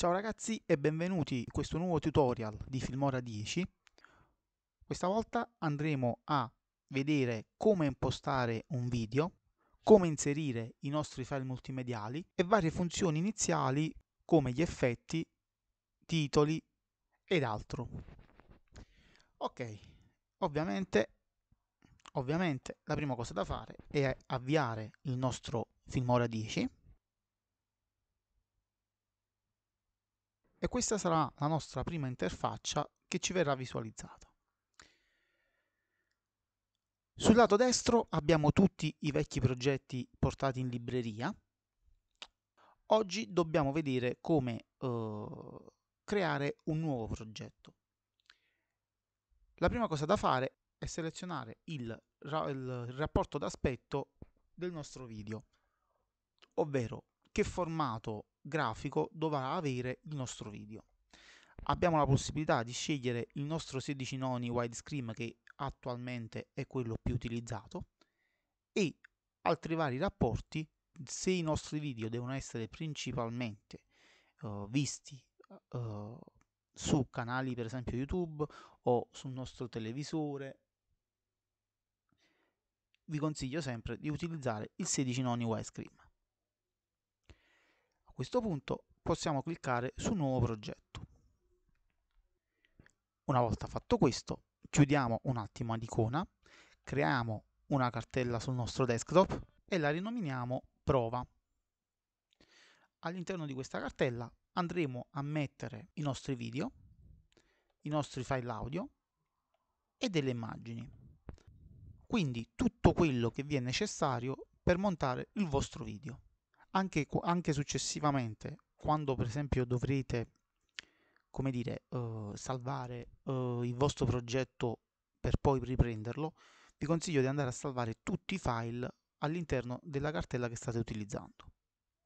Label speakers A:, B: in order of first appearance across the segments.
A: Ciao ragazzi e benvenuti in questo nuovo tutorial di Filmora 10. Questa volta andremo a vedere come impostare un video, come inserire i nostri file multimediali e varie funzioni iniziali come gli effetti, titoli ed altro. Ok, ovviamente, ovviamente la prima cosa da fare è avviare il nostro Filmora 10 e questa sarà la nostra prima interfaccia che ci verrà visualizzata. Sul lato destro abbiamo tutti i vecchi progetti portati in libreria. Oggi dobbiamo vedere come eh, creare un nuovo progetto. La prima cosa da fare è selezionare il, il rapporto d'aspetto del nostro video, ovvero che formato grafico dovrà avere il nostro video. Abbiamo la possibilità di scegliere il nostro 16 noni widescreen che attualmente è quello più utilizzato e altri vari rapporti se i nostri video devono essere principalmente uh, visti uh, su canali per esempio YouTube o sul nostro televisore vi consiglio sempre di utilizzare il 16 noni widescreen questo punto possiamo cliccare su nuovo progetto. Una volta fatto questo, chiudiamo un attimo l'icona, creiamo una cartella sul nostro desktop e la rinominiamo prova. All'interno di questa cartella andremo a mettere i nostri video, i nostri file audio e delle immagini. Quindi tutto quello che vi è necessario per montare il vostro video anche, anche successivamente, quando per esempio dovrete, come dire, uh, salvare uh, il vostro progetto per poi riprenderlo, vi consiglio di andare a salvare tutti i file all'interno della cartella che state utilizzando.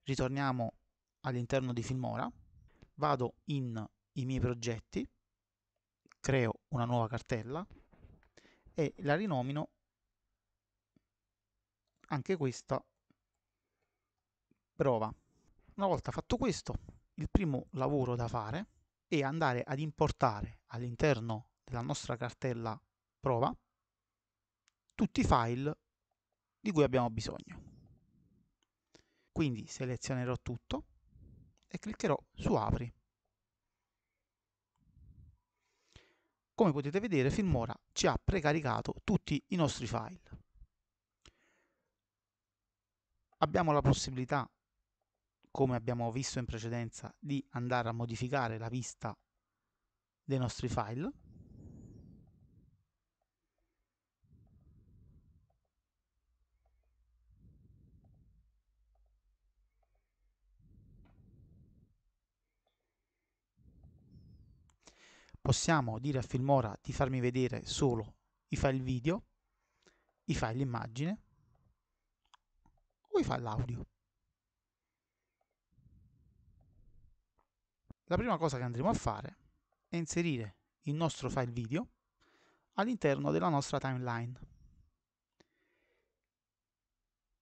A: Ritorniamo all'interno di Filmora, vado in i miei progetti, creo una nuova cartella e la rinomino anche questa prova. Una volta fatto questo, il primo lavoro da fare è andare ad importare all'interno della nostra cartella prova tutti i file di cui abbiamo bisogno. Quindi selezionerò tutto e cliccherò su apri. Come potete vedere finora ci ha precaricato tutti i nostri file. Abbiamo la possibilità come abbiamo visto in precedenza, di andare a modificare la vista dei nostri file. Possiamo dire a Filmora di farmi vedere solo i file video, i file immagine o i file audio. La prima cosa che andremo a fare è inserire il nostro file video all'interno della nostra timeline.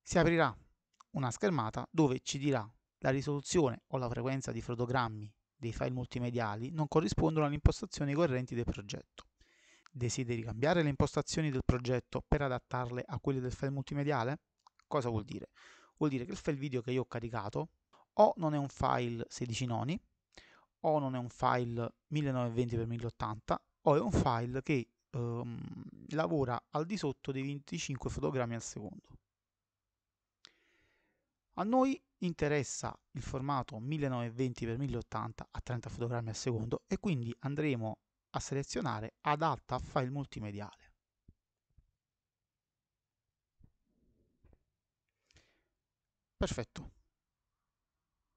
A: Si aprirà una schermata dove ci dirà la risoluzione o la frequenza di fotogrammi dei file multimediali non corrispondono alle impostazioni correnti del progetto. Desideri cambiare le impostazioni del progetto per adattarle a quelle del file multimediale? Cosa vuol dire? Vuol dire che il file video che io ho caricato o non è un file 16 noni o non è un file 1920x1080 o è un file che ehm, lavora al di sotto dei 25 fotogrammi al secondo. A noi interessa il formato 1920x1080 a 30 fotogrammi al secondo e quindi andremo a selezionare adatta a file multimediale. Perfetto.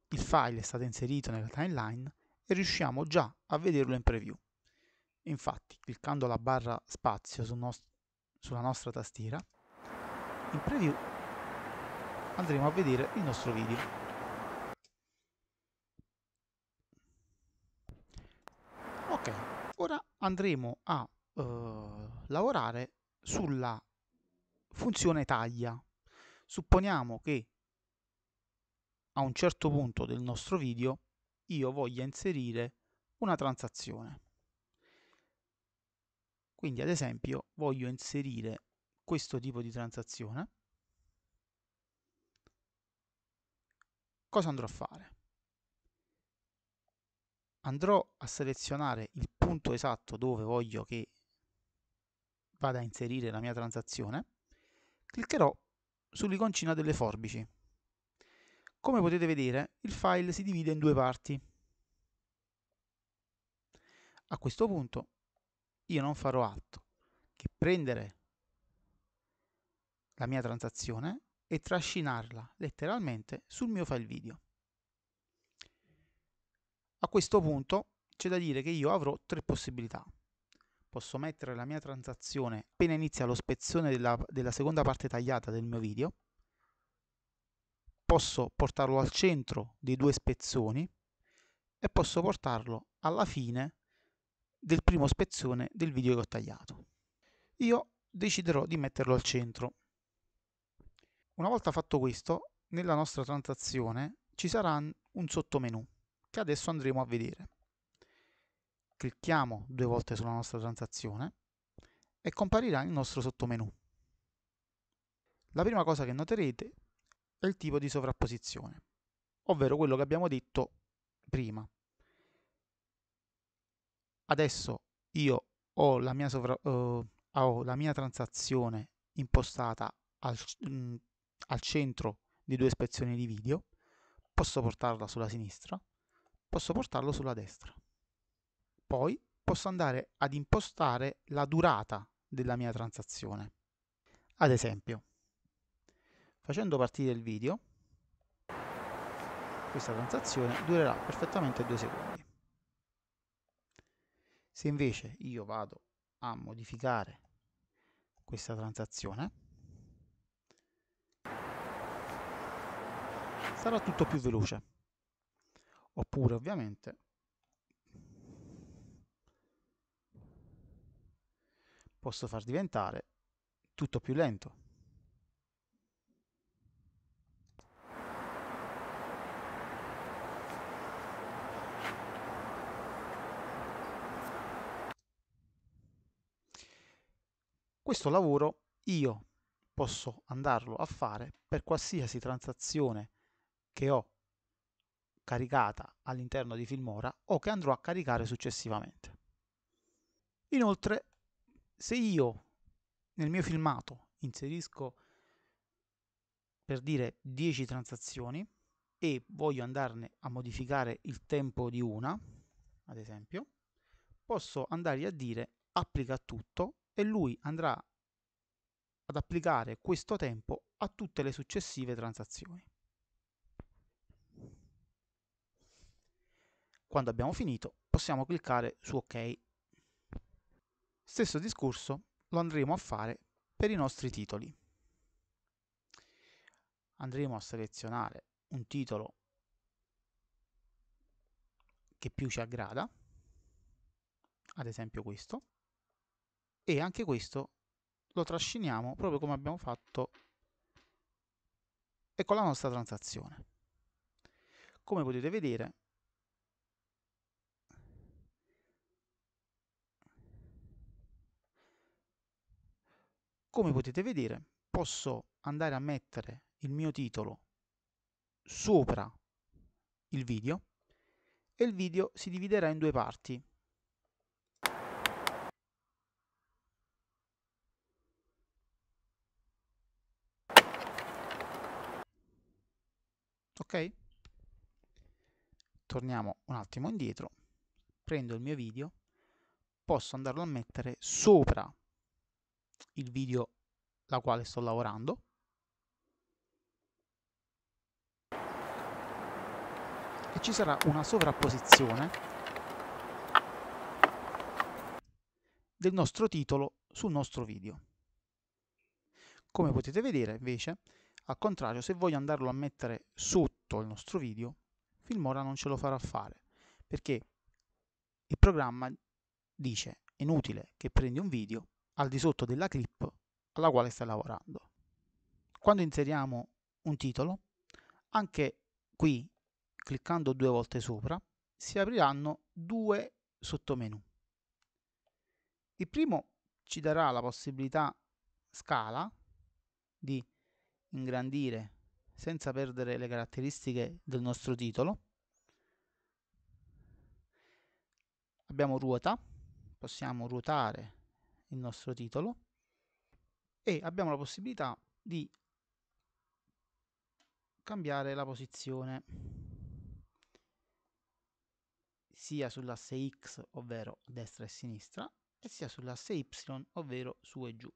A: Il file è stato inserito nella timeline riusciamo già a vederlo in preview. Infatti, cliccando la barra spazio sul nost sulla nostra tastiera, in preview andremo a vedere il nostro video. Ok, ora andremo a eh, lavorare sulla funzione taglia. Supponiamo che a un certo punto del nostro video io voglia inserire una transazione. Quindi ad esempio voglio inserire questo tipo di transazione. Cosa andrò a fare? Andrò a selezionare il punto esatto dove voglio che vada a inserire la mia transazione. Cliccherò sull'iconcina delle forbici come potete vedere, il file si divide in due parti. A questo punto io non farò altro che prendere la mia transazione e trascinarla letteralmente sul mio file video. A questo punto c'è da dire che io avrò tre possibilità. Posso mettere la mia transazione appena inizia lo spezzone della, della seconda parte tagliata del mio video, posso portarlo al centro dei due spezzoni e posso portarlo alla fine del primo spezzone del video che ho tagliato. Io deciderò di metterlo al centro. Una volta fatto questo, nella nostra transazione ci sarà un sottomenu che adesso andremo a vedere. Clicchiamo due volte sulla nostra transazione e comparirà il nostro sottomenu. La prima cosa che noterete è il tipo di sovrapposizione, ovvero quello che abbiamo detto prima. Adesso io ho la mia, sovra- eh, ho la mia transazione impostata al, mh, mm, al centro di due ispezioni di video, posso portarla sulla sinistra, posso portarlo sulla destra. Poi posso andare ad impostare la durata della mia transazione. Ad esempio, Facendo partire il video, questa transazione durerà perfettamente due secondi. Se invece io vado a modificare questa transazione, sarà tutto più veloce. Oppure ovviamente posso far diventare tutto più lento. Questo lavoro io posso andarlo a fare per qualsiasi transazione che ho caricata all'interno di Filmora o che andrò a caricare successivamente. Inoltre, se io nel mio filmato inserisco per dire 10 transazioni e voglio andarne a modificare il tempo di una, ad esempio, posso andare a dire applica tutto e lui andrà ad applicare questo tempo a tutte le successive transazioni. Quando abbiamo finito possiamo cliccare su OK. Stesso discorso lo andremo a fare per i nostri titoli. Andremo a selezionare un titolo che più ci aggrada, ad esempio questo, e anche questo lo trasciniamo proprio come abbiamo fatto e con la nostra transazione. Come potete vedere come potete vedere posso andare a mettere il mio titolo sopra il video e il video si dividerà in due parti ok torniamo un attimo indietro prendo il mio video posso andarlo a mettere sopra il video la quale sto lavorando e ci sarà una sovrapposizione del nostro titolo sul nostro video come potete vedere invece al contrario, se voglio andarlo a mettere sotto il nostro video, Filmora non ce lo farà fare, perché il programma dice è inutile che prendi un video al di sotto della clip alla quale stai lavorando. Quando inseriamo un titolo, anche qui cliccando due volte sopra, si apriranno due sottomenu. Il primo ci darà la possibilità scala di ingrandire senza perdere le caratteristiche del nostro titolo. Abbiamo ruota, possiamo ruotare il nostro titolo e abbiamo la possibilità di cambiare la posizione sia sull'asse X, ovvero destra e sinistra, e sia sull'asse Y, ovvero su e giù.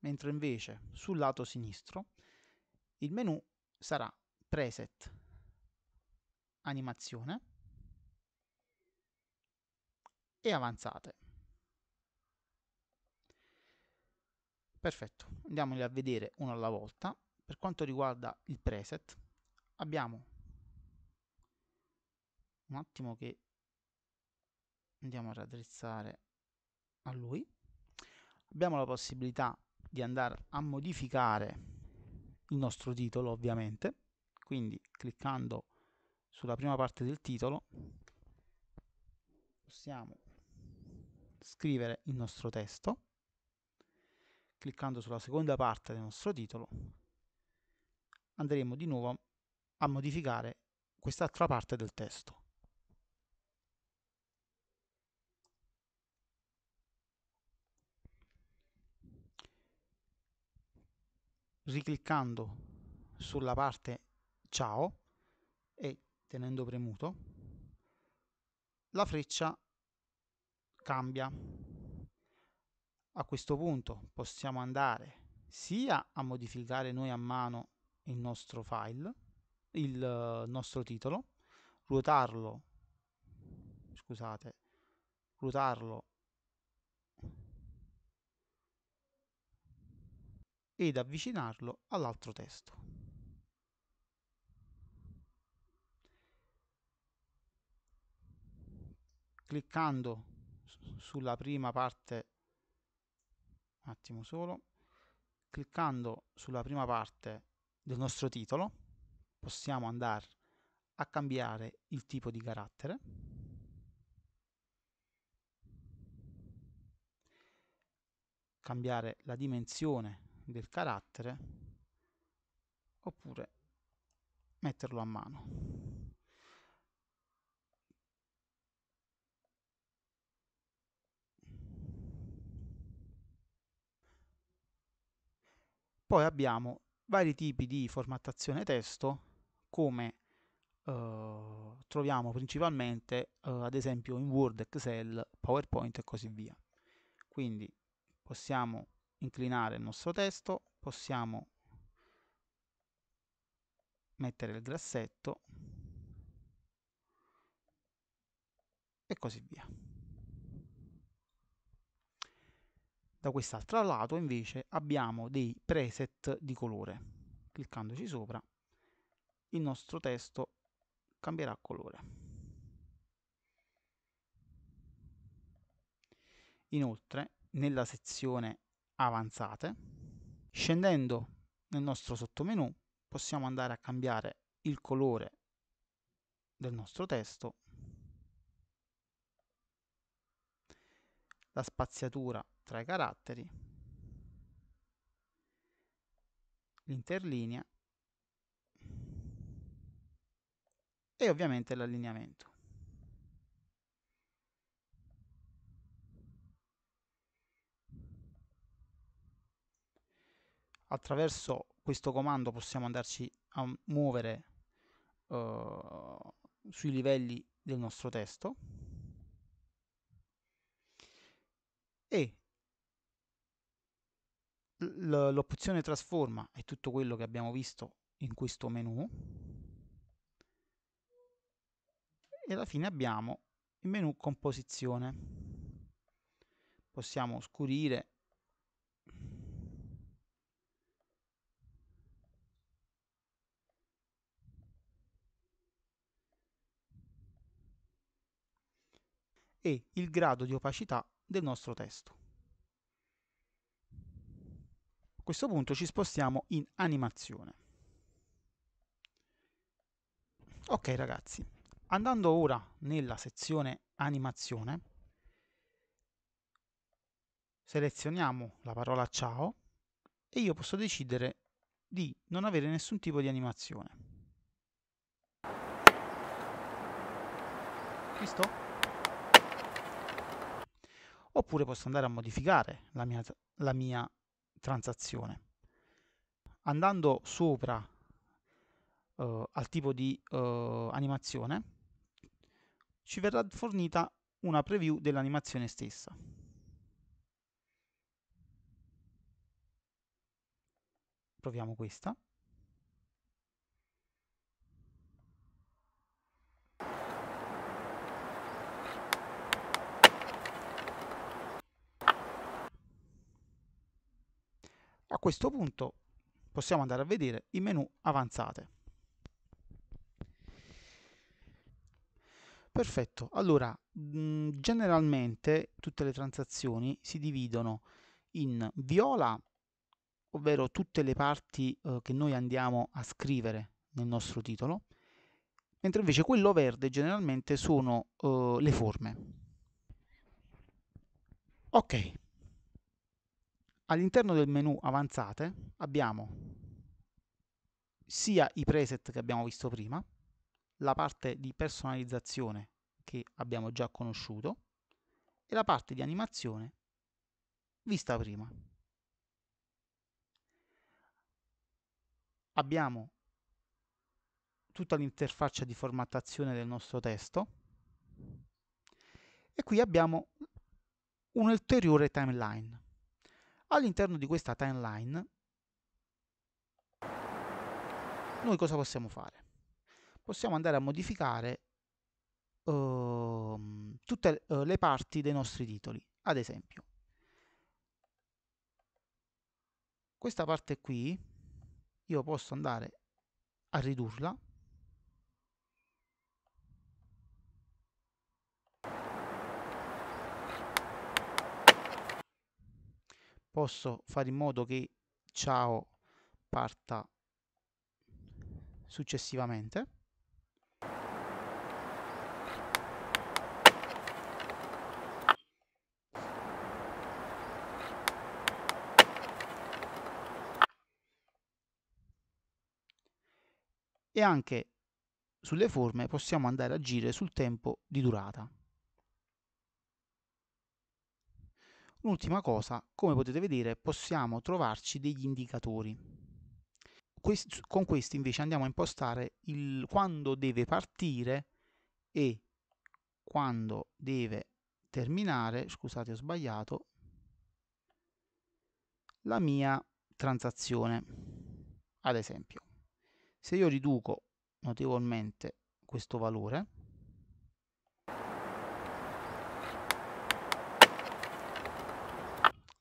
A: mentre invece sul lato sinistro il menu sarà preset animazione e avanzate perfetto andiamoli a vedere uno alla volta per quanto riguarda il preset abbiamo un attimo che andiamo a raddrizzare a lui abbiamo la possibilità di andare a modificare il nostro titolo ovviamente quindi cliccando sulla prima parte del titolo possiamo scrivere il nostro testo cliccando sulla seconda parte del nostro titolo andremo di nuovo a modificare quest'altra parte del testo ricliccando sulla parte ciao e tenendo premuto la freccia cambia a questo punto possiamo andare sia a modificare noi a mano il nostro file il eh, nostro titolo ruotarlo scusate ruotarlo ed avvicinarlo all'altro testo. Cliccando sulla prima parte, attimo solo, cliccando sulla prima parte del nostro titolo possiamo andare a cambiare il tipo di carattere cambiare la dimensione del carattere oppure metterlo a mano. Poi abbiamo vari tipi di formattazione testo come eh, troviamo principalmente eh, ad esempio in Word, Excel, PowerPoint e così via. Quindi possiamo inclinare il nostro testo, possiamo mettere il grassetto e così via. Da quest'altro lato invece abbiamo dei preset di colore. Cliccandoci sopra il nostro testo cambierà colore. Inoltre nella sezione avanzate. Scendendo nel nostro sottomenu possiamo andare a cambiare il colore del nostro testo, la spaziatura tra i caratteri, l'interlinea e ovviamente l'allineamento. attraverso questo comando possiamo andarci a muovere uh, sui livelli del nostro testo e l'opzione trasforma è tutto quello che abbiamo visto in questo menu e alla fine abbiamo il menu composizione possiamo scurire e il grado di opacità del nostro testo. A questo punto ci spostiamo in animazione. Ok ragazzi, andando ora nella sezione animazione, selezioniamo la parola ciao e io posso decidere di non avere nessun tipo di animazione. Visto? oppure posso andare a modificare la mia, la mia transazione. Andando sopra eh, al tipo di eh, animazione, ci verrà fornita una preview dell'animazione stessa. Proviamo questa. questo punto possiamo andare a vedere i menu avanzate. Perfetto, allora mm, generalmente tutte le transazioni si dividono in viola, ovvero tutte le parti eh, che noi andiamo a scrivere nel nostro titolo, mentre invece quello verde generalmente sono eh, le forme. Ok, All'interno del menu avanzate abbiamo sia i preset che abbiamo visto prima, la parte di personalizzazione che abbiamo già conosciuto e la parte di animazione vista prima. Abbiamo tutta l'interfaccia di formattazione del nostro testo e qui abbiamo un'ulteriore timeline all'interno di questa timeline noi cosa possiamo fare? Possiamo andare a modificare uh, tutte eh, le parti dei nostri titoli, ad esempio. Questa parte qui io posso andare a ridurla posso fare in modo che ciao parta successivamente e anche sulle forme possiamo andare a agire sul tempo di durata Un'ultima cosa, come potete vedere possiamo trovarci degli indicatori. Quest con questi invece andiamo a impostare il quando deve partire e quando deve terminare, scusate ho sbagliato, la mia transazione. Ad esempio, se io riduco notevolmente questo valore,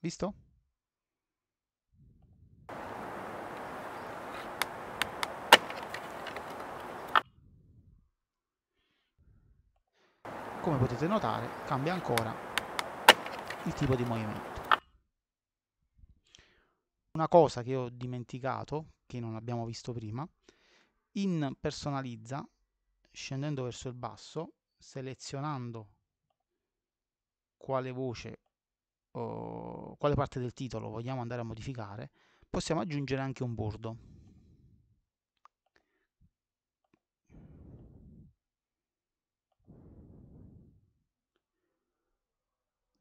A: Visto? Come potete notare cambia ancora il tipo di movimento. Una cosa che ho dimenticato, che non abbiamo visto prima, in personalizza, scendendo verso il basso, selezionando quale voce o quale parte del titolo vogliamo andare a modificare, possiamo aggiungere anche un bordo.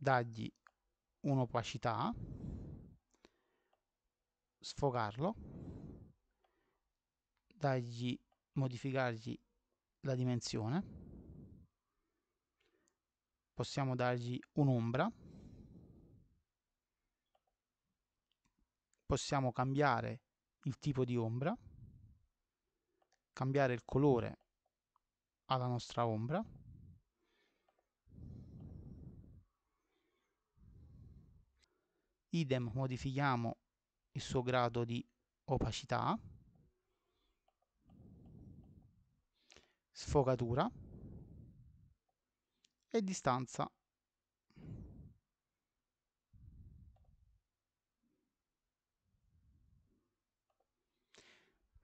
A: Dagli un'opacità, sfogarlo, dagli, modificargli la dimensione, possiamo dargli un'ombra, possiamo cambiare il tipo di ombra, cambiare il colore alla nostra ombra, idem modifichiamo il suo grado di opacità, sfocatura e distanza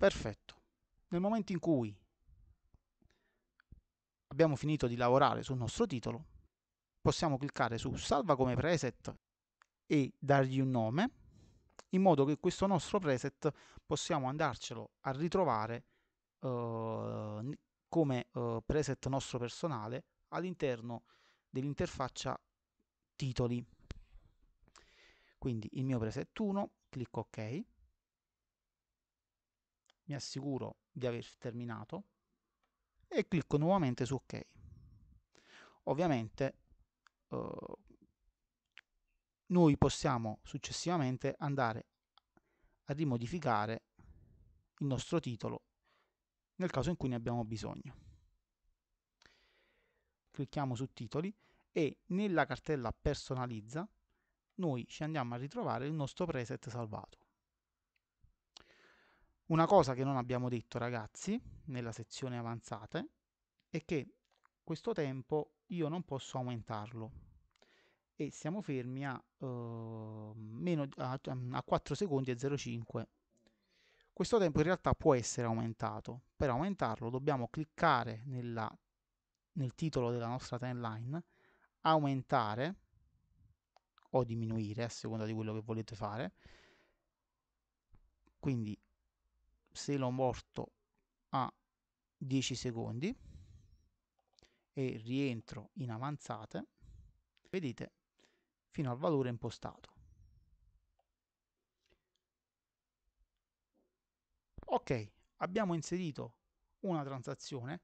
A: Perfetto. Nel momento in cui abbiamo finito di lavorare sul nostro titolo, possiamo cliccare su Salva come preset e dargli un nome, in modo che questo nostro preset possiamo andarcelo a ritrovare eh, come eh, preset nostro personale all'interno dell'interfaccia titoli. Quindi il mio preset 1, clicco ok mi assicuro di aver terminato e clicco nuovamente su ok ovviamente eh, noi possiamo successivamente andare a rimodificare il nostro titolo nel caso in cui ne abbiamo bisogno clicchiamo su titoli e nella cartella personalizza noi ci andiamo a ritrovare il nostro preset salvato una cosa che non abbiamo detto ragazzi nella sezione avanzate è che questo tempo io non posso aumentarlo e siamo fermi a, eh, a, a 4 secondi e 0,5. Questo tempo in realtà può essere aumentato. Per aumentarlo dobbiamo cliccare nella, nel titolo della nostra timeline, aumentare o diminuire a seconda di quello che volete fare. Quindi se l'ho morto a 10 secondi e rientro in avanzate vedete fino al valore impostato ok abbiamo inserito una transazione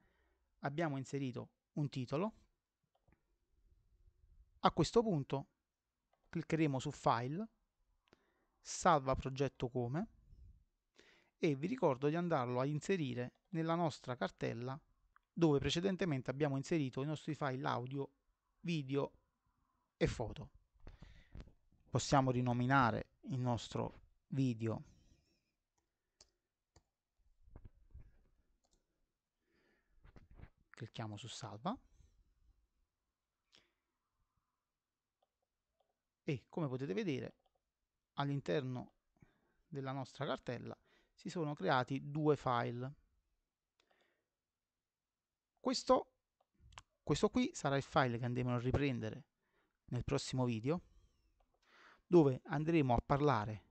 A: abbiamo inserito un titolo a questo punto cliccheremo su file salva progetto come e vi ricordo di andarlo a inserire nella nostra cartella dove precedentemente abbiamo inserito i nostri file audio, video e foto. Possiamo rinominare il nostro video clicchiamo su salva e come potete vedere all'interno della nostra cartella si sono creati due file. Questo, questo qui sarà il file che andremo a riprendere nel prossimo video, dove andremo a parlare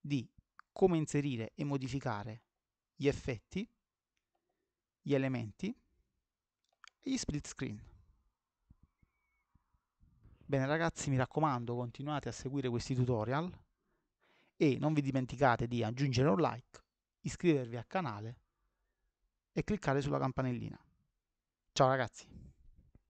A: di come inserire e modificare gli effetti, gli elementi e gli split screen. Bene ragazzi, mi raccomando, continuate a seguire questi tutorial e non vi dimenticate di aggiungere un like, iscrivervi al canale e cliccare sulla campanellina. Ciao ragazzi!